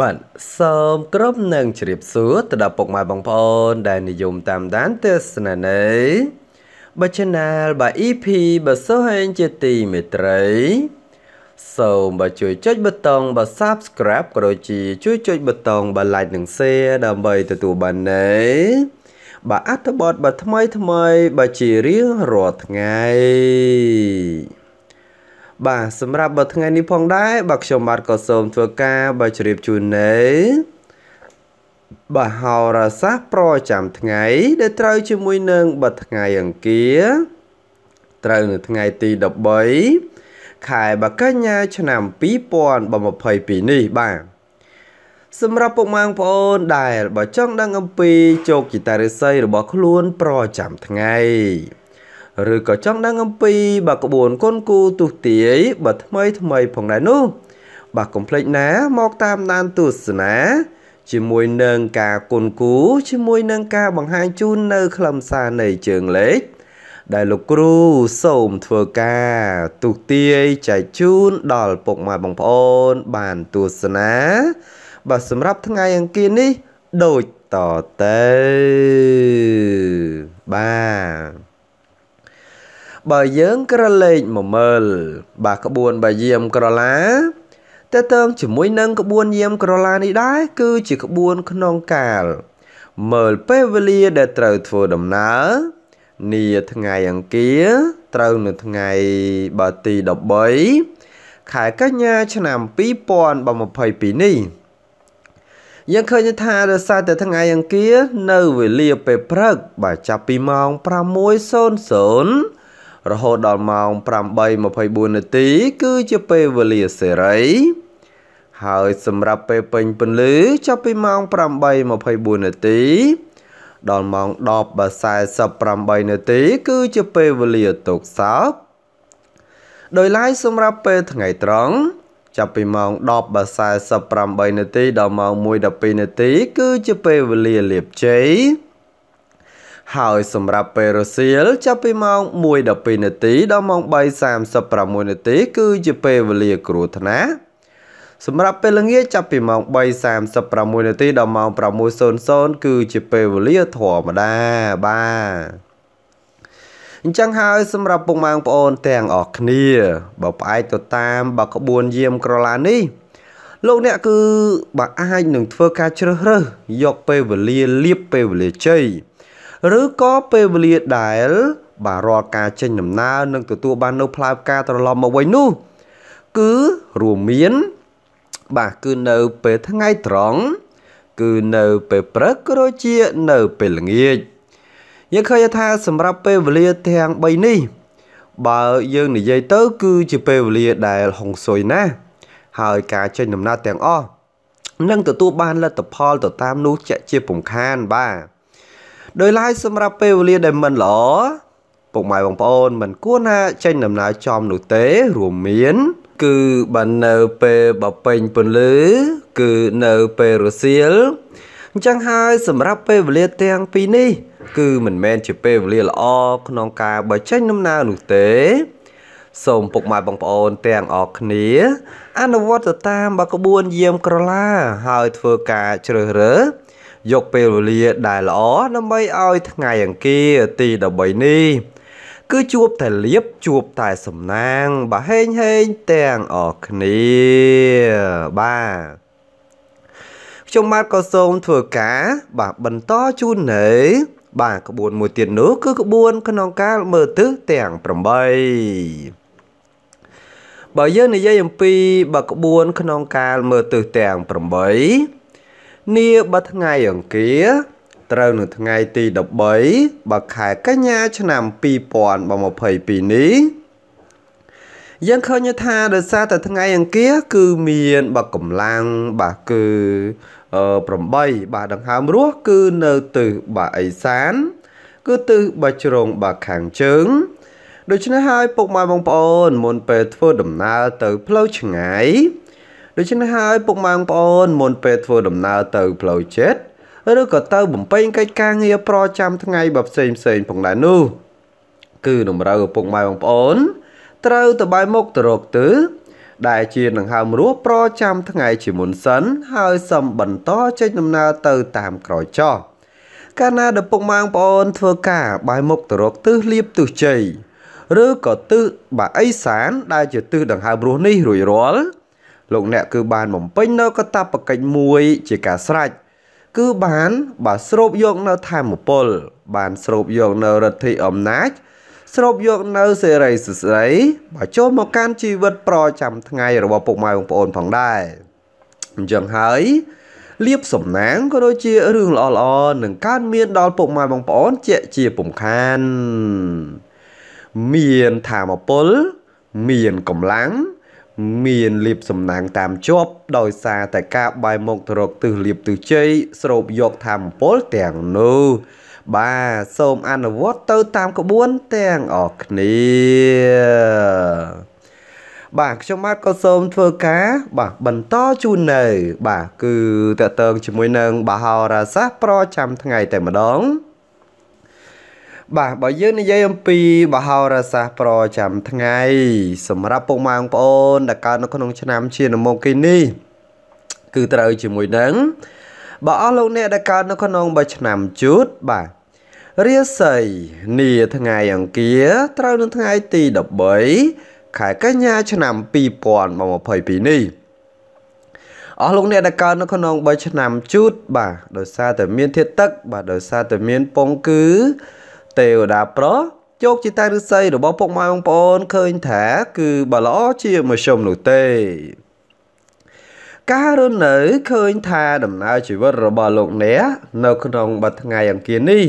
បាទសូមក្រុមនឹងជ្រាបសួរទៅដល់ពុកម៉ែបងប្អូនដែលនិយមតាមដានទស្សនានៃបាទ Channel បាទ EP បាទសូមហែងជាទីមេត្រី សូមបាទជួយចុចប៊ូតុងបាទ Subscribe ក៏ដូចជាជួយចុចប៊ូតុងបាទ Like និង Share ដើម្បីទទួលបាននៃបាទអត្ថបទបាទថ្មីថ្មីបាទជារៀងរាល់ថ្ងៃបាទសម្រាប់បើថ្ងៃនេះផងដែរបាទខ្ញុំបាទក៏សូមធ្វើការបាទជ្រាបជូននៅបាទហោរាសាស្ត្រប្រចាំថ្ងៃ ដែលត្រូវជាមួយនឹងបើថ្ងៃអង្គារ ត្រូវនៅថ្ងៃទី13ខែបកញ្ញាឆ្នាំ2022នេះបាទសម្រាប់ពុកម៉ាងប្អូនដែលបើចង់ដឹងអំពីជោគជតារិស័យរបស់ខ្លួនប្រចាំថ្ងៃឬក៏ចង់ដឹងអំពីបាទក្បួនកូនគូទុះទាយបាទថ្មីថ្មីផងដែរនោះបាទកុំភ្លេចណាមកតាមដានទស្សនា ជាមួយនឹងការគុណគូជាមួយនឹងការបង្ហាញជូននៅខ្លឹមសារនៃជើងលេខដែលលោកគ្រូសូមធ្វើការទុកទាយចែកជូនដល់ពុកម៉ែបងប្អូន បានទស្សនាបាទសម្រាប់ថ្ងៃអង្គារនេះ ដូចតទៅបាទបើយើងក្រឡេកមកមើល បាទក្បួនបាយាមក្រឡាតើតើងជាមួយនឹងក្បួនយាមក្រឡានេះដែរគឺជាក្បួនក្នុងកាល មើលពេលវេលាដែលត្រូវធ្វើដំណើរនាថ្ងៃអង្គារត្រូវនៅថ្ងៃបើទី13ខែកញ្ញាឆ្នាំ2022នេះយើងឃើញថារសារតែថ្ងៃអង្គារនៅវេលាពេលព្រឹក បាទចាប់ពីម៉ោង6:00រហូតដល់ម៉ោង8:24នាទី គឺជាពេលវេលាសេរី ហើយសម្រាប់ពេលពេញពន្លឺចាប់ពីម៉ោង8:24នាទីដល់ម៉ោង10:48នាទីគឺជាពេលវេលាទុកសោកដោយឡែកសម្រាប់ពេលថ្ងៃត្រង់ចាប់ពីម៉ោង10:48នាទីដល់ម៉ោង1:12នាទីគឺជាពេលវេលាលាបជ័យហើយសម្រាប់ពេលរសៀលចាប់ពីម៉ោង1:12នាទី ដល់ម៉ោង3:36នាទី គឺជាពេលវេលាគ្រោះថ្នាក់សម្រាប់ពេលល្ងាចចាប់ពីម៉ោង3:36នាទីដល់ម៉ោង6:00គឺជាពេលវេលាធម្មតាបាទអញ្ចឹងហើយសម្រាប់ពុកម៉ែបងប្អូនទាំងអស់គ្នាបើផ្អែកទៅតាមបើក្បួនយាមក្រឡានេះលោកអ្នកគឺបើអាចនឹងធ្វើការជ្រើសរើសយកពេលវេលាលៀបពេលវេលាជ័យឬក៏ពេលវេលាដែល បាទរាល់ការចេញដំណើរនិងទទួលបាននៅផ្លែផ្កាត្រឡប់មកវិញនោះ គឺរួមមាន បាទគឺនៅពេលថ្ងៃត្រង់គឺនៅពេលព្រឹកក៏ដូចជានៅពេលល្ងាចយើងឃើញថាសម្រាប់ពេលវេលាទាំង3នេះ បើយើងនិយាយទៅ គឺជាពេលវេលាដែលហុងស៊ុយណាស់ហើយការចេញដំណើរទាំងអស់នឹងទទួលបានលទ្ធផល ទៅតាមនោះជាក់ជាពំខានបាទដោយឡែកសម្រាប់ពេលវេលាដែលមិនល្អពុកម៉ែបងប្អូនមិនគួរណាចេញដំណើរចំនោះទេរួមមាន គឺបើនៅពេលបពេញពន្លឺគឺនៅពេលរសៀលអញ្ចឹងហើយសម្រាប់ពេលវេលាទាំងពីរនេះគឺមិនមែនជាពេលវេលាល្អក្នុងការបើចេញដំណើរនោះទេសូមពុកម៉ែបងប្អូនទាំងអស់គ្នាអនុវត្តទៅតាមបក្បួនយាមក្រឡាហើយធ្វើការជ្រើសរើសយកពេលវេលា ដែលល្អដើម្បីឲ្យ ថ្ងៃអង្គារទី13នេះគឺជួបតែលៀបជួបតែសំណាង បាហេងហេងទាំងអស់គ្នាបាទខ្ញុំបាទក៏សូមធ្វើការ បាទបន្តជូននៅបាទក្បួនមួយទៀតនោះគឺក្បួន ក្នុងការមើលទិសទាំង8បើយើងនិយាយអំពីបើក្បួនក្នុងការមើលទិសទាំង8នាបើថ្ងៃអង្គារត្រូវនៅថ្ងៃទី13បើខែកញ្ញាឆ្នាំ2022នេះយើងឃើញថាដោយសារតែថ្ងៃអង្គារគឺមានបាកម្លាំងបាទគឺ8បាទដង្ហើមរស់គឺនៅទិសបាទអេសាន គឺទិសបាទជ្រងបាទខាងជើង ដូច្នេះហើយពុកម៉ែបងប្អូនមុនពេលធ្វើដំណើរទៅ ផ្លូវឆ្ងាយដូច្នេះហើយពុកម៉ែបងប្អូនមុនពេលធ្វើដំណើរទៅផ្លូវចិត្តឬក៏ទៅបំពេញកិច្ចការងារប្រចាំថ្ងៃបែបផ្សេងផ្សេងផងដែរនោះគឺតម្រូវពុកម៉ែបងប្អូនត្រូវទៅបាយមុខទៅរកទិសដែលជាដង្ហើមរស់ប្រចាំថ្ងៃជាមុនសិនហើយសឹមបន្តចេញដំណើរទៅតាមក្រោយចោះកាលណាដែលពុកម៉ែបងប្អូនធ្វើការបាយមុខទៅរកទិសលៀបទិសជ័យឬក៏ទិសបាអីសានដែលជាទិសដង្ហើមរស់នេះរួចរាល់លោកអ្នកគឺបានបំពេញនៅកតបកិច្ចមួយជាការស្រេចគឺបាន បាទស្រូបយកនៅធម្មពលបានស្រូបយកនៅរទ្ធិអំណាច ស្រូបយកនៅសេរីសស្រី បាទចូលមកកាន់ជីវិតប្រចាំថ្ងៃរបស់ពុកម៉ែបងប្អូនផងដែរអញ្ចឹងហើយលៀបសំណាងក៏ដូចជារឿងល្អល្អនឹងកើតមានដល់ពុកម៉ែបងប្អូនជាជាពំខានមានធម្មពលមានកម្លាំងមានលៀបសំណាង តាមជាប់ដោយសារតែការបាយមកទៅរកទិសលៀបទិសជ័យស្រូបយកធម៌ពលទាំងនោះបាទសូមអនុវត្តទៅតាមក្បួនទាំងអស់គ្នាបាទខ្ញុំបាទក៏សូមធ្វើការ បាទបន្តជូននៅ បាទគឺតកតងជាមួយនឹងបហារាសាស្ត្រប្រចាំថ្ងៃតែម្ដងបាទបើយើងនិយាយអំពីមហោរាសាស្ត្រប្រចាំថ្ងៃ សម្រាប់ពុកម៉ែបងប្អូនដែលកើតនៅក្នុងឆ្នាំជានមកគេនេះគឺត្រូវជាមួយនឹងបើអស់លោកអ្នកដែលកើត នៅក្នុងបើឆ្នាំជូតបាទរាសីនាថ្ងៃអង្គារ ត្រូវនៅថ្ងៃទី13ខែកញ្ញាឆ្នាំ2022នេះអស់លោកអ្នកដែលកើតនៅក្នុង3ឆ្នាំជូតបាទដោយសារតែមានធាតុទឹក បាទដោយសារតែមានពងគឺទេវតាប្រុសជោគជាតាឫស្សីរបស់ពុកម៉ែបងប្អូនឃើញថា គឺបើល្អជាមជ្ឈមនោះទេ ការរស់នៅឃើញថាដំណើរជីវិតរបស់លោកអ្នកនៅក្នុងបទថ្ងៃអង្គារនេះ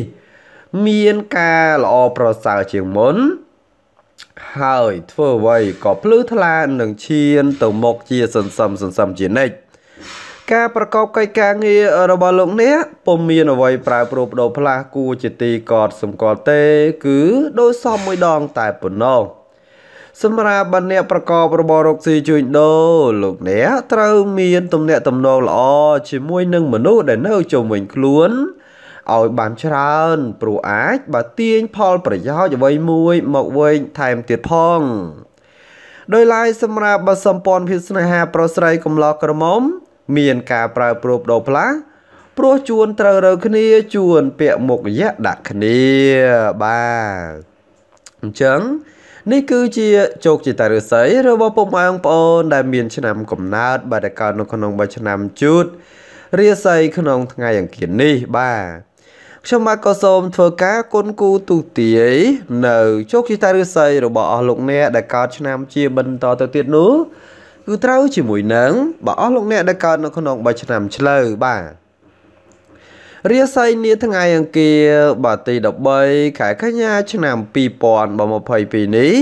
មានការល្អប្រសើរជាងមុន ហើយ ធ្វើអ្វីក៏ភ្លឺថ្លានឹងឈានទៅមុខជាសន្សំសន្សំជានិច្ចការប្រកបកិច្ចការងាររបស់លោកនេះពុំមានអ្វីប្រែប្រួលបដូរផ្លាស់គួរជាទីកត់សម្គាល់ទេ គឺដោយសមមួយដងតែប៉ុណ្ណោះសម្រាប់បណ្ណអ្នកប្រកបរបររកស៊ីជួញដូរលោកអ្នកត្រូវមានទំនាក់ទំនងល្អជាមួយនឹងមនុស្សដែលនៅជុំវិញខ្លួនឲ្យបានច្រើន ព្រោះអាចបើទាញផលប្រយោជន៍អ្វីមួយមកវិញថែមទៀតផង ដោយឡែកសម្រាប់បើសម្ព័ន្ធភាពស្នេហាប្រស្រ័យកំឡោះក្រមុំមានការប្រើប្រូបដោផ្លាព្រោះជួនត្រូវរើគ្នាជួនពាក់មុខយៈដាក់គ្នាបាទអញ្ចឹងនេះគឺជាជោគជតារិស័យរបស់ពុកម៉ែបងប្អូនដែលមាន ឆ្នាំកំណើតបាទកើតនៅក្នុងមួយឆ្នាំជូតរាសីក្នុងថ្ងៃអង្គារនេះបាទខ្ញុំបាទក៏សូមធ្វើការគុណគូទុទាយ នៅជោគជតារិស័យរបស់អស់លោកអ្នកដែលកើតឆ្នាំ ជាបន្តទៅទៀតនោះគឺត្រូវជាមួយនឹងបើអស់លោកអ្នកដែលកើតនៅក្នុង3ឆ្នាំឆ្លូវបាទរាសីនាថ្ងៃអង្គារបាទទី13ខែកញ្ញា ឆ្នាំ2022នេះ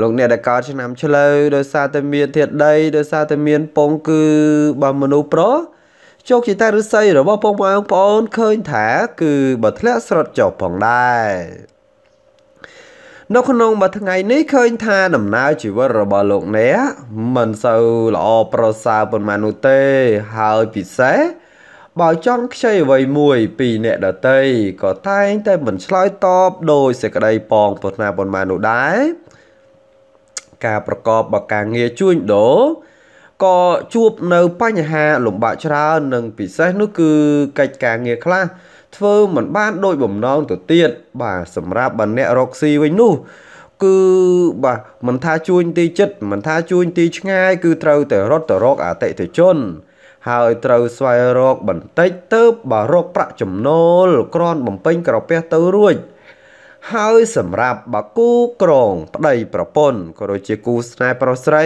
លោក អ្នកដែលកើតឆ្នាំ ឆ្លូវដោយសារតែមានធាតុដីដោយសារតែមានពងគឺបើមនុស្សប្រុសជោគជតារិស័យរបស់ពងបងប្អូនឃើញថា គឺបើធ្លាក់ស្រុតចុះផងដែរនៅក្នុងមួយថ្ងៃនេះឃើញថាដំណើរជីវិតរបស់លោកអ្នកមិនសូវល្អប្រសើរប៉ុន្មាននោះទេហើយពិសេសបើចង់ខ្ចីអ្វីមួយពីអ្នកដតីក៏តែងតែមិនឆ្លើយតបដោយសេចក្តីប៉ងប្រាថ្នាប៉ុន្មាននោះដែរការប្រកបបការងារជួញដូរក៏ជួបនៅបញ្ហាលំបាកច្រើននិងពិសេសនោះគឺកិច្ចការងារខ្លះធ្វើមិនបានដោយបំណងទៅទៀត បាទសម្រាប់បើអ្នករកស៊ីវិញនោះគឺបាទមិនថាជួញទីចិត្តមិនថាជួញទីឆ្ងាយគឺត្រូវតែរត់ទៅរកអតិថិជនហើយត្រូវស្វែងរកបន្តិចទៅបើរកប្រាក់ចំណូល ក្រនបំពេញក្រពះទៅរួចហើយសម្រាប់បើគូក្រងប្តីប្រពន្ធក៏ដូចជាគូស្នេហ៍ប្រុសស្រី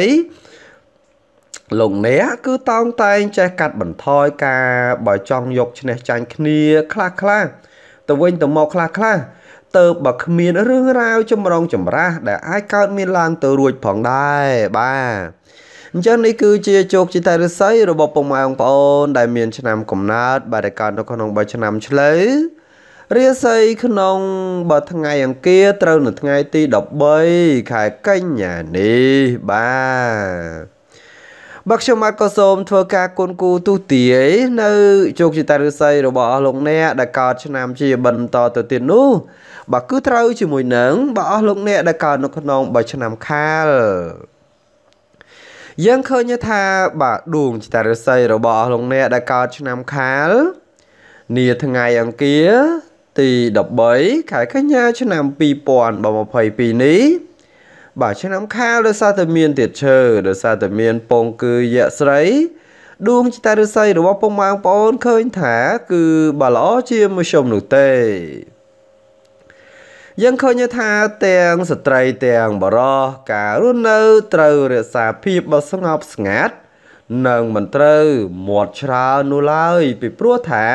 លោកអ្នកគឺតោងតែងចេះកាត់បន្ថយការ បើចង់យកឈ្នះចាញ់គ្នាខ្លះខ្លះទៅវិញទៅមកខ្លះខ្លះទៅបើគ្មានរឿងរ៉ាវចម្រងចម្រាស់ដែលអាចកើតមានឡើងទៅរួចផងដែរបាទអញ្ចឹងនេះគឺជាជោគជតារិស័យរបស់ពុកម៉ែបងប្អូន ដែលមានឆ្នាំកំណើតបាទដែលកើតនៅក្នុង3ឆ្នាំឆ្លូវរាសីក្នុងបើថ្ងៃអង្គារត្រូវនៅថ្ងៃទី13ខែកញ្ញានេះបាទបើខ្ញុំមកក៏សូមធ្វើការគុណគូទុទាយនៅជោគជតាឫស្សី របស់អស់លោកអ្នកដែលកើតឆ្នាំជាបន្តទៅទៀតនោះបាទគឺត្រូវជាមួយនឹងបើអស់លោកអ្នកដែលកើតនៅក្នុងបើឆ្នាំខាលយើងឃើញថាបាទដួងចតារិស័យរបស់អស់លោកអ្នកដែលកើតឆ្នាំខាលនាថ្ងៃអង្គារទី13ខែកញ្ញាឆ្នាំ2022នេះបាទឆ្នាំខាលដោយសារតែមានទៀតឈើដោយសារតែមានពងគឺយៈស្រីដួងចតារិស័យរបស់ពុកម៉ែបងប្អូនឃើញថា គឺបើល្អជាមជ្ឈមនោះទេយើងឃើញថាទាំងស្ត្រីទាំងបរោះការរស់នៅ ត្រូវរក្សាភាពបស្ងប់ស្ងាត់និងមិនត្រូវមាត់ច្រើននោះឡើយពីព្រោះថា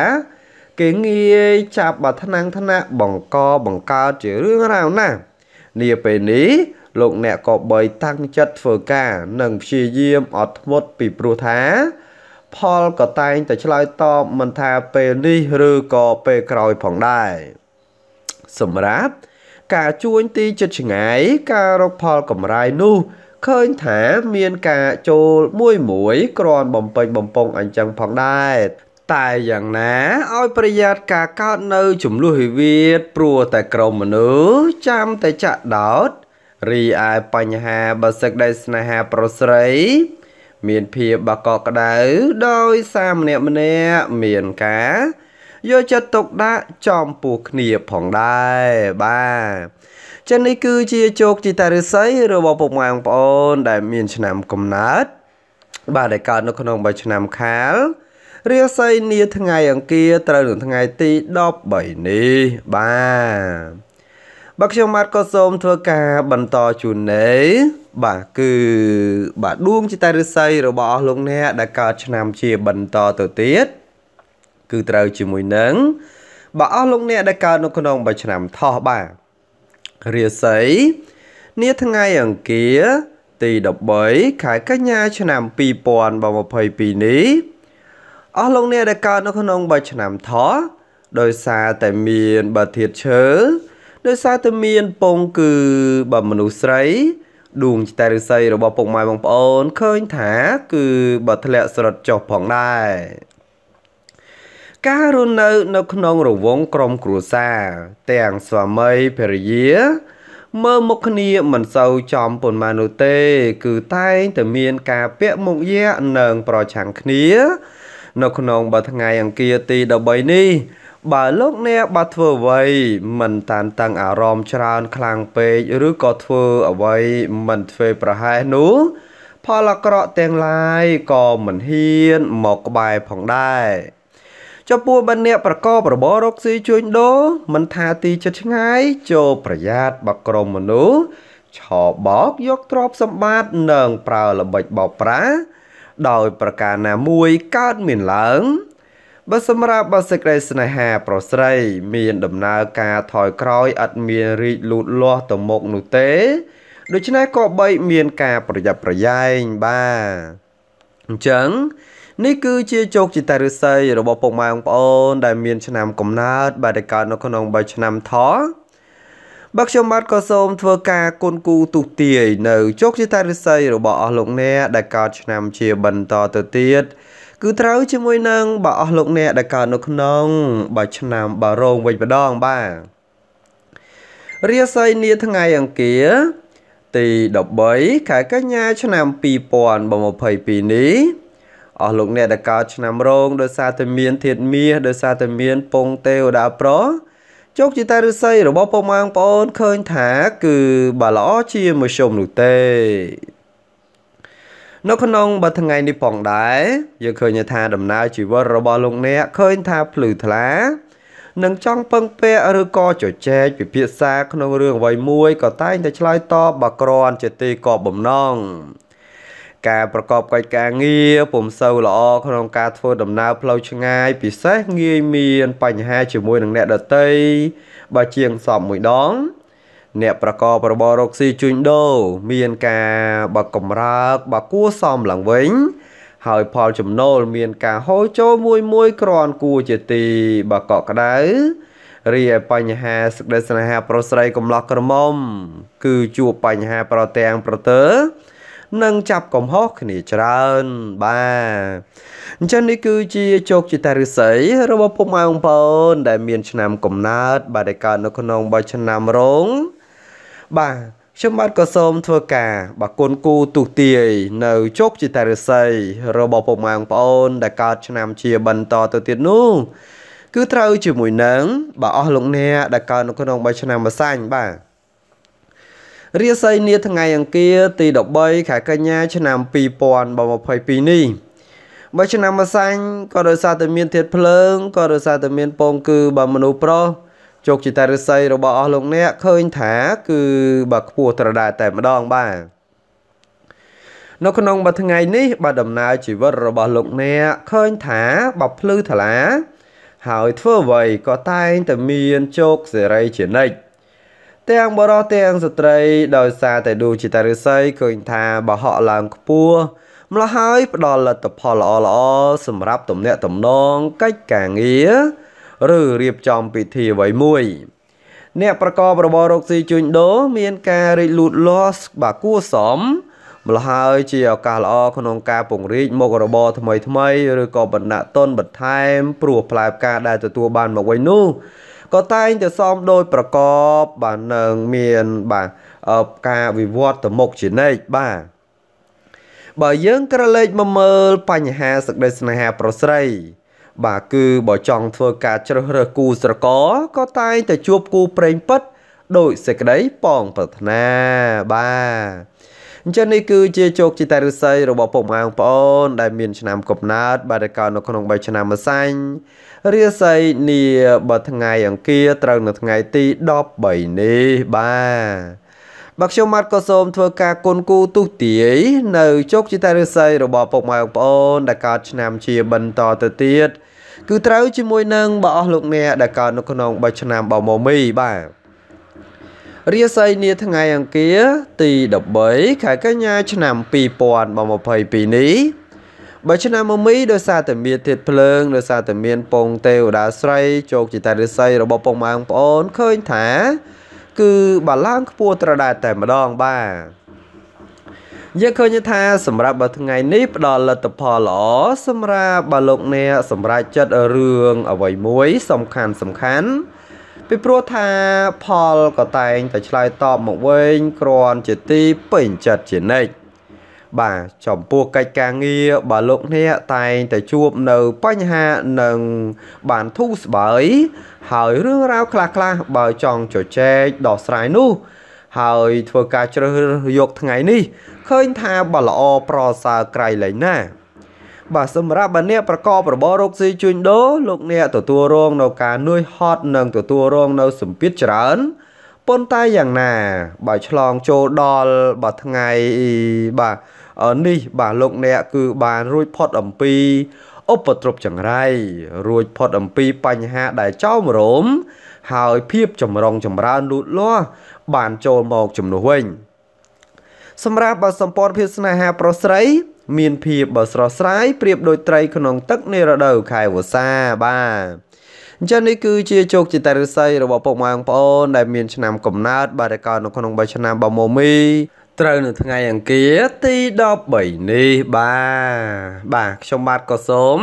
គេងាយចាប់បាថ្នាំងថ្នាក់បង្កបង្កើតជារឿងរ៉ាវណាស់នាពេលនេះលោកអ្នកក៏បីតាំងចិត្តធ្វើការនិងព្យាយាមអត់ធ្មត់ពីព្រោះថា ផលក៏តែងតែឆ្លើយតបមិនថាពេលនេះឬក៏ពេលក្រោយផងដែរសម្រាប់ការជួញទីចិត្តឆ្ងាយការរកផលកម្រៃនោះ ឃើញថាមានការចូលមួយមួយ ក្រាន់បំពេញបំពងអញ្ចឹងផងដែរតែយ៉ាងណាឲ្យប្រយ័ត្នការកើតនៅចំនួនវិវាទព្រោះតែក្រុមមនុស្សចាំតែចាក់ដោតរីឯបញ្ហាបើសឹកដែលស្នេហាប្រុសស្រីមានភាពបកកក្តៅដោយសារម្នាក់ម្នាក់មានការយកចិត្តទុកដាក់ចំពោះគ្នាផងដែរបាទចឹងនេះគឺជាជោគជីតារិស័យរបស់ពុកម៉ែបងប្អូន ដែលមានឆ្នាំកំណើតបាទដែលកើតនៅក្នុង3ឆ្នាំខាលរាសីនាថ្ងៃអង្គារត្រូវនឹងថ្ងៃទី13នេះបាទបាទខ្ញុំម៉ាត់ក៏សូមធ្វើការបន្តជូននៃបាទគឺបាទដួងជាតារិស័យរបស់អស់លោកអ្នកដែលកើតឆ្នាំជាបន្តទៅទៀត គឺត្រូវជាមួយនឹងបាទអស់លោកអ្នកដែលកើតនៅក្នុងបឆ្នាំថោះបាទរាសីនាថ្ងៃអង្គារទី13ខែកញ្ញាឆ្នាំ2022នេះអស់លោកអ្នកដែលកើតនៅក្នុងបឆ្នាំថោះដោយសារតែមានបាធាតឈើដោយសារតែមានពងគឺបើមនុស្សស្រីដួងចតារិស័យរបស់ពុកម៉ែបងប្អូនឃើញថា គឺបើធ្លាក់ស្រុតចុះផងដែរការរស់នៅនៅក្នុងរវងក្រុមគ្រួសារទាំងស្វាមីភរិយា មើលមុខគ្នាមិនសូវចំប៉ុន្មាននោះទេ គឺតែងតែមាន ការពាក់មុខយៈនិងប្រឆាំងគ្នា នៅក្នុងបើថ្ងៃអង្គារទី13នេះបើលោកអ្នកបើធ្វើអ្វីមិនតានតឹងអារម្មណ៍ច្រើនខ្លាំងពេកឬក៏ធ្វើអ្វីមិនធ្វេសប្រហែសនោះ ផលអាក្រក់ទាំងឡាយក៏មិនហ៊ានមកក្បែរផងដែរចំពោះបណ្ឌអ្នកប្រកបរបររកស៊ីជួញដូរមិនថាទីជិតឆ្ងាយចូលប្រយ័ត្នបើក្រុមមនុស្សឆោបោកយកទ្រព្យសម្បត្តិនិងប្រើល្បិចបោកប្រាស់ដោយប្រការណាមួយកើតមានឡើងបើសម្រាប់បើសេចក្តីស្នេហា ប្រុសស្រី មានដំណើរការថយក្រោយឥតមានរីកលូតលាស់ទៅមុខនោះទេដូច្នេះក៏បីមានការប្រយ័ត្នប្រយែងបាទអញ្ចឹង នេះគឺជាជោគជតារិស័យរបស់ពុកម៉ែបងប្អូន ដែលមានឆ្នាំកំណើតបាទដែលកើតនៅក្នុង3ឆ្នាំថោបើខ្ញុំបាទក៏សូមធ្វើការគុណគូទុទាយនៅជោគជតារិស័យរបស់អស់លោកអ្នក ដែលកើតឆ្នាំ ជាបន្តទៅទៀតគឺត្រូវជាមួយនឹងបើអស់លោកអ្នកដែលកើតនៅក្នុងបើឆ្នាំបើរងវិញម្ដងបាទរាសីនាថ្ងៃអង្គារ ទី13ខែកញ្ញាឆ្នាំ2022នេះអស់លោកអ្នកដែលកើតឆ្នាំរោងដោយសារតែមានធាតមាសដោយសារតែមាន ពងទេវតាប្រជោគជតារិស័យរបស់ពុកម៉ាងបងប្អូនឃើញថាគឺបើល្អជាមជ្ឈមនោះទេនៅក្នុងបទថ្ងៃនេះផងដែរយើងឃើញថាដំណើរជីវិតរបស់លោកអ្នកឃើញថាភ្លឺថ្លានឹងចង់ពឹងពាក់ឬក៏ជជែកពិភាក្សាក្នុងរឿងអ្វីមួយក៏តែងតែឆ្លើយតបបើក្រន់ជាទីកប់បំណងការប្រកបកិច្ចការងារពុំសូវល្អក្នុងការធ្វើដំណើរផ្លូវឆ្ងាយ ពិសេសងាយមានបញ្ហាជាមួយនឹងអ្នកដទៃបើជាងសពមួយដងអ្នកប្រកបរបររកស៊ីជួញដូរមានការបើកកម្រើកបើគួសមឡើងវិញ ហើយផលចំណូលមានការហូរចូលមួយមួយក្រាន់គួជាទីបើកក់ក្ដៅរីឯបញ្ហាសេចក្តីស្នេហាប្រុសស្រីកំឡោះក្រមុំគឺជួបបញ្ហាប្រទាំងប្រទើនិងចាប់កំហុសគ្នាច្រើនបាទអញ្ចឹងនេះគឺជាជោគជាតារិស័យរបស់ពុកម៉ែបងប្អូនដែលមានឆ្នាំកំណើតបាទដែលកើតនៅក្នុង3ឆ្នាំរោងបាទខ្ញុំបាទក៏សូមធ្វើការបាគុណគូទុទាយ នៅជោគជាតារិស័យរបស់ពុកម៉ែបងប្អូនដែលកើតឆ្នាំជាបន្តទៅទៀតនោះ គឺត្រូវជាមួយនឹងបើអស់លោកអ្នកដែលកើតនៅក្នុង3ឆ្នាំម្សាញ់បាទរាសីនាថ្ងៃអង្គារ ទី13ខែកញ្ញាឆ្នាំ2022នេះបើឆ្នាំម្សាញ់ក៏ដោយសារតែមានធាតុភ្លើងក៏ដោយសារតែមាន ពងគឺបើមនុស្សប្រុសជោគជតារិស័យរបស់អស់លោកអ្នកឃើញថាគឺបាទខ្ពស់ត្រដែតតែម្ដងបាទនៅក្នុងមួយថ្ងៃនេះបាទដំណើរជីវិតរបស់លោកអ្នកឃើញថាបើភ្លឺថ្លា ហើយធ្វើអ្វីក៏តែងតែមានជោគសេរីជានិច្ចទាំងបរោះទាំងស្ត្រីដោយសារតែដូចជាតារិស័យឃើញថាបើហក់ឡើងខ្ពស់ម្ល៉េះហើយផ្ដល់លទ្ធផលល្អល្អសម្រាប់ទំនាក់ទំនងកិច្ចការងារឬរៀបចំពិធីអ្វីមួយ អ្នកប្រកបរបររកស៊ីជួញដូរមានការរីកលូតលាស់បាទគួសមម្ល៉េះហើយជាឱកាសល្អក្នុងការពង្រីកមុខរបរថ្មីថ្មីឬក៏បណ្ដាក់ទុនបន្ថែមព្រោះផ្លែផ្កាដែលទទួលបានមកវិញនោះក៏តែងតែសមដោយប្រកបបាទនឹងមានបាទការវិវត្តទៅមុខជានិច្ចបាទបើយើងក្រឡេកមកមើលបញ្ហាសក្តិស្នេហាប្រស្រីបាទគឺបើចង់ធ្វើការជ្រើសរើសគូស្រករក៏តែងតែជួបគូប្រេងពិតដោយសេចក្តីប៉ងប្រាថ្នាបាទអញ្ចឹងនេះគឺជាជោគជតារិស័យរបស់ពុកម៉ែបងប្អូនដែលមានឆ្នាំកំណើតបាទដែលកើតនៅក្នុង3ឆ្នាំម្សាញ់រាសីនីបើថ្ងៃអង្គារត្រូវនៅថ្ងៃទី13នេះបាទបើខ្ញុំម៉ាត់ក៏សូមធ្វើការគុណគូទុះទាយនៅជោគជ័យរិស័យរបស់ពុកម៉ែបងប្អូនដែលកើតឆ្នាំ ជាបន្តទៅទៀតគឺត្រូវជាមួយនឹងបើអស់លោកអ្នកដែលកើតនៅក្នុង3ឆ្នាំបមមីបាទរាសីនាថ្ងៃអង្គារទី13ខែកញ្ញា ឆ្នាំ2022នេះបើឆ្នាំមកមីដោយសារតែមានធាតភ្លើងដោយសារតែមាន ពងទេវតាស្រីជោគជ័យរិស័យរបស់ពុកម៉ែបងប្អូនឃើញថាគឺបើឡើងខ្ពស់ត្រដែតតែម្ដងបាទយើងឃើញថាសម្រាប់បើថ្ងៃនេះផ្ដល់លទ្ធផលល្អសម្រាប់បើលោកអ្នកសម្រាប់ចិត្តរឿងអ្វីមួយសំខាន់សំខាន់ពីព្រោះថាផលក៏តែងតែឆ្លើយតបមកវិញគ្រាន់ជាទីពេញចិត្តជានិច្ចបាទចំពោះកិច្ចការងារបើលោកអ្នកតែងតែជួបនៅបញ្ហានឹងបានធូរស្បើយហើយរឿងរ៉ាវខ្លះៗបើចង់ជជែកដោះស្រាយនោះ ហើយធ្វើការជ្រើសរើសយកថ្ងៃនេះឃើញថាបើល្អប្រសើរក្រៃលែងណា បាទសម្រាប់បើអ្នកប្រកបរបររកស៊ីជួញដូរលោកអ្នកទទួលរងនៅការនឿយហត់និងទទួលរងនៅសម្ពាធច្រើនប៉ុន្តែយ៉ាងណា បើឆ្លងចូលដល់បើថ្ងៃបាទនេះបាទលោកអ្នកគឺ បានរួចផុតអំពីឧបទ្រពចង្រៃរួចផុតអំពីបញ្ហាដែលចោមរោមហើយភាពចម្រុងចម្រើនលូតលាស់បានចូលមកជំនួសវិញសម្រាប់បើសម្ព័ន្ធភាពស្នេហាប្រុសស្រីមានភាពបើស្រស់ស្រាយប្រៀបដូចត្រីក្នុងទឹកនៃរដូវខែវស្សាបាទអញ្ចឹងនេះគឺ ជាជោគជតារិស័យរបស់ពុកម៉ែបងប្អូនដែលមានឆ្នាំកំណើតបាទរកោនៅ ក្នុង3ឆ្នាំបាមូមីត្រូវនៅថ្ងៃអង្គារទី13នេះបាទបាទខ្ញុំបាទក៏សូម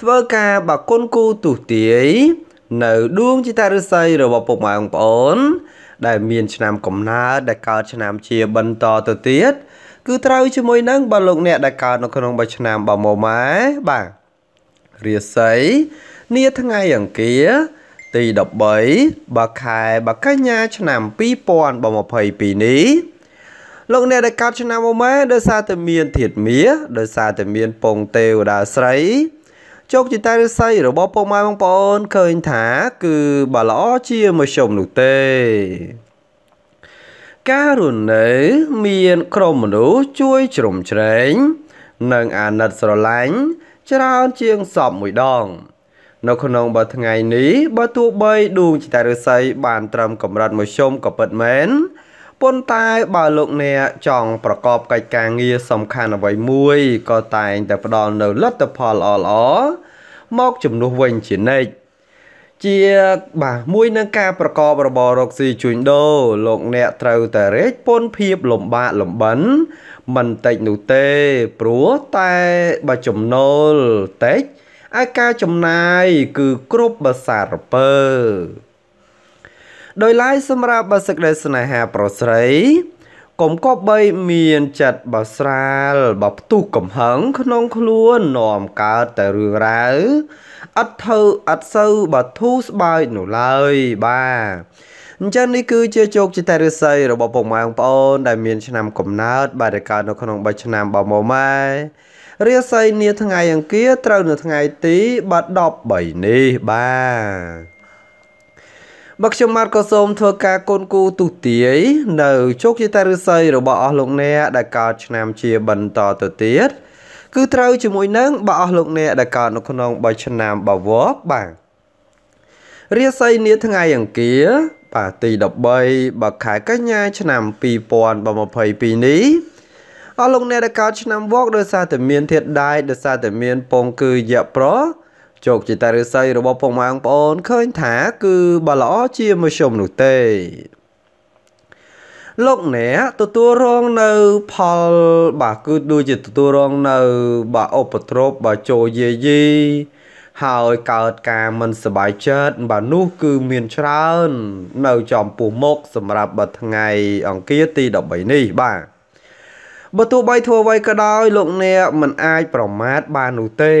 ធ្វើការបាគុណគូទុទាយនៅដួងចិត្តរិស័យរបស់ពុកម៉ែបងប្អូន ដែលមានឆ្នាំកំណើតដែលកើតឆ្នាំជាបន្តទៅទៀតគឺត្រូវជាមួយនឹងបើលោកអ្នកដែលកើតនៅក្នុងមួយឆ្នាំបើមកម៉ែបាទរាសីនាថ្ងៃអង្គារទី13បើខែបើកញ្ញាឆ្នាំ2022នេះលោកអ្នកដែលកាត់ឆ្នាំមកម៉ែដោយសារតែមានធាតមាសដោយសារតែមានពងទេវតាស្រីជោគជតារិស័យរបស់ពុកម៉ែបងប្អូនឃើញថា គឺបើល្អជាមជ្ឈមនោះទេ ការរនៅមានក្រុមមនុស្សជួយជ្រោមជ្រែងនិងអាណិតស្រឡាញ់ច្រើនជាងសពមួយដង នៅក្នុងបើថ្ងៃនេះបើទោះបីដួងចតារិស័យបានត្រឹមកម្រិតមធ្យមក៏ពិតមែនប៉ុន្តែបើលោកអ្នកចង់ប្រកបកិច្ចការងារសំខាន់អ្វីមួយក៏តែងតែផ្ដល់នៅលទ្ធផលល្អៗមកជំនួសវិញជានិច្ចជាបាទមួយនឹងការប្រកបរបររកស៊ីជួញដូរលោកអ្នកត្រូវតែរែកពន្ធភាពលំបាកលំបិនមិនតិចនោះទេព្រោះតែបើចំណូលតិចឯការចំណាយគឺគ្រប់បសារពើដោយឡែកសម្រាប់បើសេចក្តីស្នេហាប្រស្រីកុំគប្បីមានចិត្តបស្រាលបើផ្ទុះកំហឹងក្នុងខ្លួននាំកើតតែរឿងរ៉ាវអត់ធ្វើអត់សូវបើធូរស្បើយនោះឡើយបាទអញ្ចឹងនេះគឺជាជោគជតារិស័យរបស់ពុកម៉ែបងប្អូនដែលមានឆ្នាំកំណើតបាទកើតនៅក្នុង3ឆ្នាំបមម៉ែរាសីនាថ្ងៃអង្គារត្រូវនៅថ្ងៃទី13នេះបាទមកខ្ញុំម៉ាត់ក៏សូមធ្វើការកូនគូទុទាយនៅជោគជ័យតារិស័យរបស់អស់លោកអ្នក ដែលកើតឆ្នាំ ជាបន្តទៅទៀតគឺត្រូវជាមួយនឹងបើអស់លោកអ្នកដែលកើតនៅក្នុង3ឆ្នាំបវរបាទរាសីនាថ្ងៃអង្គារបាទទី13បើខែកញ្ញា ឆ្នាំ2022នេះអស់លោកអ្នកដែលកើតឆ្នាំវកដោយសារតែមានធាតដែរដោយសារតែមានពង គឺយៈប្រជោគជតារិស័យរបស់ពងម៉ាងប្អូនឃើញថាគឺបើល្អជាមធ្យមនោះទេលោកអ្នកទទួលរងនៅផលបាទគឺដូចជាទទួលរងនៅបាទឧបទ្រពបាទចូលយាយីហើយកើតការមិនសบายចិត្តបាទនោះគឺមានច្រើននៅចំពោះមុខសម្រាប់បាទថ្ងៃអង្គារទី13នេះបាទបើទោះបីធ្វើអ្វីក៏ដោយលោកអ្នកមិនអាចប្រមាថបាននោះទេ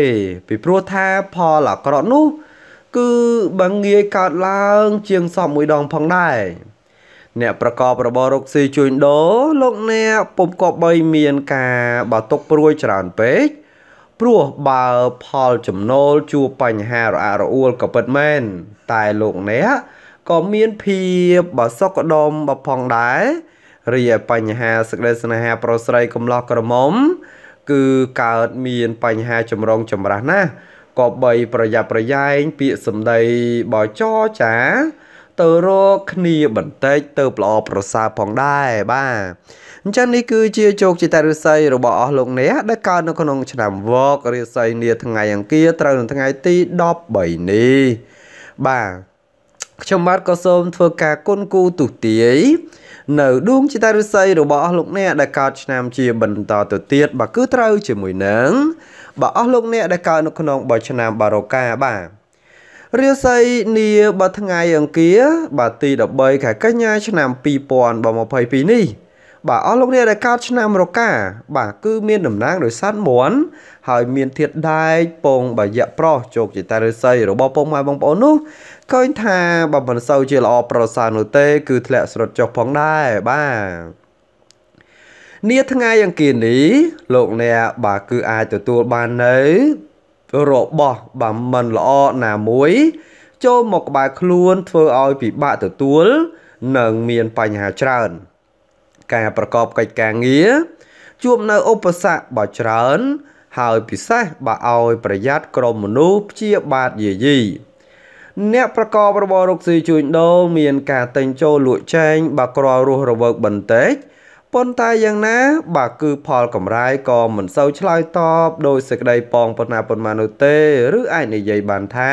ពីព្រោះថាផលអាក្រក់នោះ គឺបងងាយកើតឡើងជាងសពមួយដងផងដែរអ្នកប្រកបរបររកស៊ីជួញដូរលោកអ្នកពុំក៏បីមានការបើຕົកព្រួយច្រើនពេកព្រោះបើផលចំណូលជួបបញ្ហារអាក់រអួលក៏ពិតមែនតែលោកអ្នកក៏មានភាពបើសុខដុមបើផងដែររីឯបញ្ហាសេចក្តីស្នេហាប្រុសស្រីកំឡោះក្រមុំគឺកើតមានបញ្ហាចម្រងចម្រាស់ណាស់ក៏បីប្រយ័ត្នប្រយែងពាក្យសម្ដីបោចចា ទៅរកគ្នាបន្តិចទៅល្អប្រសើរផងដែរបាទអញ្ចឹងនេះគឺជាជោគជតារិស័យរបស់អស់លោកអ្នកដែលកើតនៅក្នុង ឆ្នាំវករិស័យនាថ្ងៃអង្គារត្រូវនៅថ្ងៃទី13នេះបាទខ្ញុំបាទក៏សូមធ្វើការគុណគូទុតិយនៅដួងចិត្តឫស្សីរបស់អស់លោកអ្នកដែលកើតឆ្នាំជា បន្តទៅទៀតបាទគឺត្រូវជាមួយនឹងបាទអស់លោកអ្នកដែលកើតនៅក្នុងបើឆ្នាំបារូកាបាទរាសីនីបើថ្ងៃអង្គារ បាទទី13ខែកញ្ញា ឆ្នាំ2022នេះបាទអស់លោកអ្នកដែលកើតឆ្នាំរកាបាទគឺមានតំណាងដោយសត្វមន់ហើយមានធាតដែកពងបាយៈប្រោះជោគជតារិស័យរបស់ពុកម៉ែបងប្អូននោះឃើញថាបើមិនសូវជាល្អប្រសើរនោះទេ គឺធ្លាក់ស្រុតចុះផងដែរបាទនាថ្ងៃអង្គារនេះលោកអ្នកបាទគឺអាចទទួលបាននៅ របស់បាទមិនល្អណាមួយ ចូលមកក្បែរខ្លួនធ្វើឲ្យពិបាកទទួលនិងមានបញ្ហាច្រើនការប្រកបកិច្ចការងារជួបនៅឧបសគ្គបើច្រើន ហើយពិសេសបើឲ្យប្រយ័ត្នក្រុមមនុស្សព្យាបាទយាយីអ្នកប្រកបរបររកស៊ីជួញដូរមានការតែងចូលលក់ចែងបើក្ររស់រវើកបន្តិចប៉ុន្តែយ៉ាងណាបើគឺផលកម្រាយក៏មិនសូវឆ្លើយតបដោយសេចក្តីប៉ងប៉ុណ្ណាប៉ុន្មាននោះទេ ឬអាចនិយាយបានថា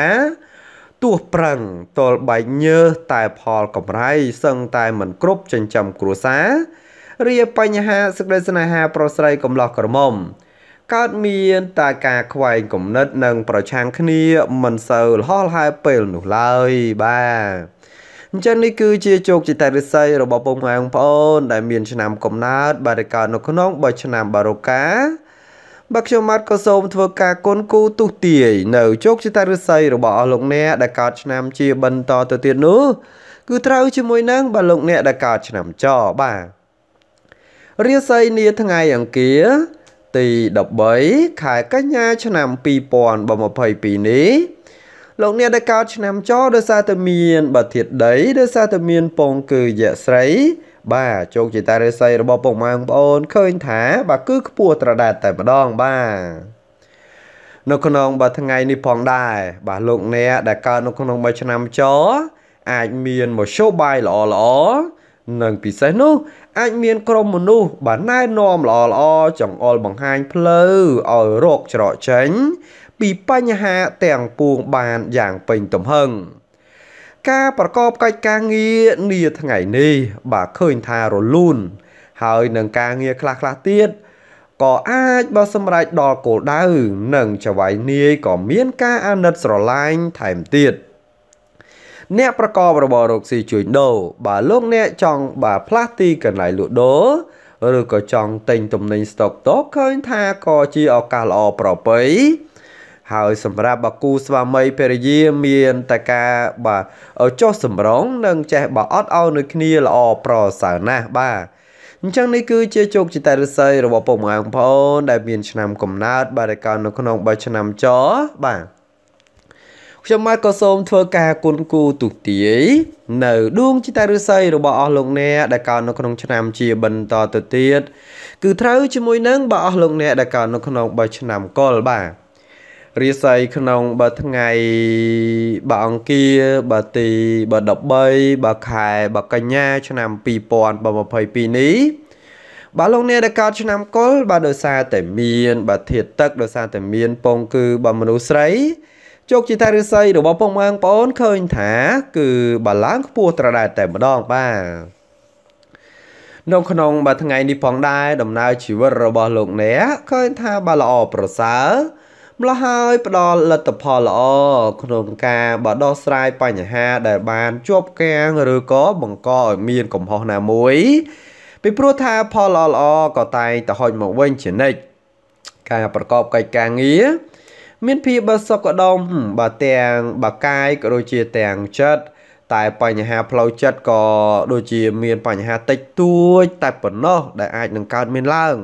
ទោះប្រឹងទល់បែកញើសតែផលកម្រាយសឹងតែមិនគ្រប់ចិញ្ចឹមគ្រួសាររាបញ្ហាសេចក្តីស្នេហាប្រុសស្រីកំឡោះក្រមុំកើតមានតែការខ្វែងគំនិតនិងប្រឆាំងគ្នាមិនសូវល្ហល្ហែពេលនោះឡើយបាទអញ្ចឹងនេះគឺជាជោគជតារិស័យរបស់ពុកម៉ែបងប្អូនដែលមានឆ្នាំកំណើតបាទកើតនៅក្នុងបើឆ្នាំបារូកាបាទខ្ញុំម៉ាត់ក៏សូមធ្វើការគុណគូទុះទាយនៅជោគជតារិស័យរបស់អស់លោកអ្នកដែលកើតឆ្នាំជាបន្តទៅទៀតនោះគឺត្រូវជាមួយនឹងបាទលោកអ្នកដែលកើតឆ្នាំចបាទរាសីនាថ្ងៃអង្គារទី13ខែកញ្ញាឆ្នាំ2022នេះលោកអ្នកដែលកើតឆ្នាំចដោយសារតែមានបាធាតដីដោយសារតែមានពងគឺយៈស្រី បាទជោគជ័យតារាសីរបស់ពុកម៉ែបងប្អូនឃើញថា បាទគឺខ្ពស់ត្រដែតតែម្ដងបាទនៅក្នុងបាទថ្ងៃនេះផងដែរបាទលោកអ្នកដែលកើតនៅក្នុង3ឆ្នាំច អាចមានមធ្យោបាយល្អល្អនិងពិសេសនោះអាចមានក្រុមមនុស្សបានណែនាំល្អល្អចង្អុលបង្ហាញផ្លូវឲ្យរកច្រកចេញ ពីបញ្ហាទាំងពួងបានយ៉ាងពេញទំហឹងការប្រកបកិច្ចការងារនាថ្ងៃនេះបាទឃើញថារលូនហើយនឹងការងារខ្លះខ្លះទៀតក៏អាចបើសម្រេចដល់គោលដៅនិងចវៃនាយក៏មាន ការអាណិតស្រឡាញ់ថែមទៀតអ្នកប្រកបរបររកស៊ីជួញដូរបើលោកអ្នកចង់បើផ្លាស់ទីកន្លែងលក់ដូរឬក៏ចង់ទិញទំនិញស្តុកតូឃើញថាក៏ជាឱកាសល្អប្រពៃហើយសម្រាប់បកូស្វាមីភរិយាមានតកាបាទចុះសម្រងនិងចេះបើអត់ឲ្យនៅគ្នាល្អប្រសើរណាស់បាទអញ្ចឹងនេះគឺជាជោគជតារិស័យរបស់ពុកម៉ែបងប្អូនដែលមានឆ្នាំកំណើតបាទរកនៅក្នុង3ឆ្នាំចបាទខ្ញុំមកក៏សូមធ្វើការគុណគូទុទាយនៅដួងចិត្តឫស្សីរបស់អស់លោកអ្នកដែលកើតនៅក្នុងឆ្នាំជាបន្តទៅទៀតគឺត្រូវជាមួយនឹងបើអស់លោកអ្នកដែលកើតនៅក្នុងបើឆ្នាំកុលបាទរាសីក្នុងបើថ្ងៃបើអង្គារបើទីបើ13បើខែបើកញ្ញា ឆ្នាំ2022នេះបាទលោកអ្នកដែលកើតឆ្នាំកុលបាទដោយសារ តែមានបាទធាតទឹកដោយសារតែ មានពង គឺបាទមនុស្សស្រីជោគជ័យថាឫស្សីរបស់ពងម៉ាងបងអូនឃើញថាគឺបាឡើងខ្ពស់ត្រដែតតែម្ដងបាទនៅក្នុងបាទថ្ងៃនេះផងដែរដំណើរជីវិតរបស់លោកអ្នកឃើញថាបាទល្អប្រសើរម្ល៉េះហើយផ្ដល់លទ្ធផលល្អក្នុងការបដោះស្រាយបញ្ហាដែលបានជាប់កាំងឬក៏បង្កឲ្យមានកំហុសណាមួយ ពីព្រោះថាផលល្អល្អក៏តែងតែហុចមកវិញជានិច្ចការប្រកបកិច្ចការងារមានភាពបើសុខដុមបើទាំងបើកាយក៏ដូចជាទាំងចិត្តតែបញ្ហាផ្លូវចិត្តក៏ដូចជាមានបញ្ហាតិចតួចតែប៉ុណ្ណោះ ដែលអាចនឹងកើតមានឡើង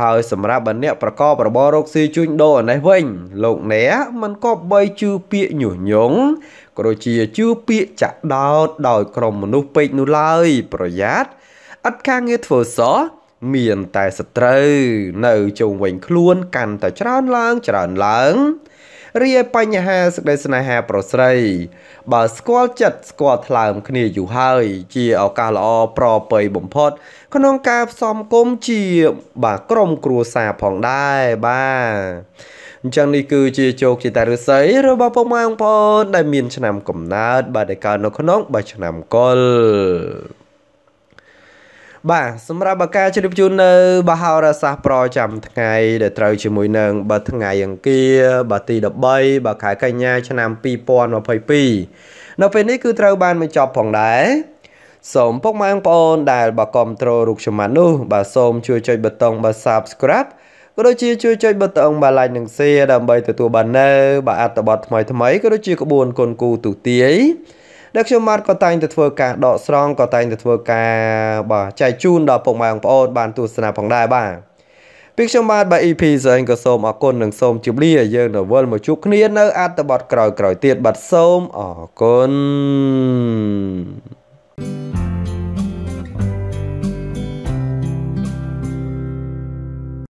ហើយសម្រាប់បណ្ណអ្នកប្រកបរបររកស៊ីជួញដូរនេះវិញ លោកអ្នកមិនក៏បីជឿពាក្យញុះញង់ក៏ដូចជាជឿពាក្យចាក់ដោតដោយក្រុមមនុស្សពេកនោះឡើយប្រយ័ត្នឥតការងារធ្វើសោះមានតែសត្រូវនៅជុំវិញខ្លួនកាន់តែច្រើនឡើងច្រើនឡើងរីឯបញ្ហាសេចក្តីស្នេហាប្រស្រីបើស្គាល់ចិត្តស្គាល់ថ្លើមគ្នាយូរហើយ ជាឱកាសល្អប្រពៃបំផុត ក្នុងការផ្សំគុំជា បាទក្រុមគ្រួសារផងដែរបាទអញ្ចឹងនេះគឺជាជោគជាតារិស័យរបស់ពុកម៉ែបងប្អូនដែលមានឆ្នាំកំណើតបាទដែលកើតនៅក្នុងបាទឆ្នាំកុលបាទសម្រាប់ការជ្រាបជូននៅបហោរាសាស្ត្រប្រចាំថ្ងៃដែលត្រូវជាមួយនឹងបើថ្ងៃអង្គារបាទទី13បាទខែកញ្ញាឆ្នាំ2022នៅពេលនេះគឺត្រូវបានបញ្ចប់ផងដែរសូមពុកម៉ែបងប្អូនដែលបាទគ្រប់ត្រូលរូបខ្ញុំនោះបាទសូមជួយចុចប៊ូតុងបាទ Subscribe ក៏ដូចជាជួយចុចប៊ូតុងបាទ Like និង Share ដើម្បីទទួលបាននៅបាទអត្ថបទថ្មីៗក៏ដូចជាក្បួនគុនគូទូទាយដែលខ្ញុំបាទក៏តែងតែធ្វើការដកស្រង់ក៏តែងតែ ធ្វើការបាទចែកជូនដល់ពុកម៉ែបងប្អូនបានទស្សនា ផងដែរបាទពីខ្ញុំបាទបាទ EP ស្អែងក៏សូមអរគុណនិងសូមជម្រាបយើងទៅវិលមកជួបគ្នានៅអត្តបទក្រោយៗទៀតបាទសូមអរគុណ thank you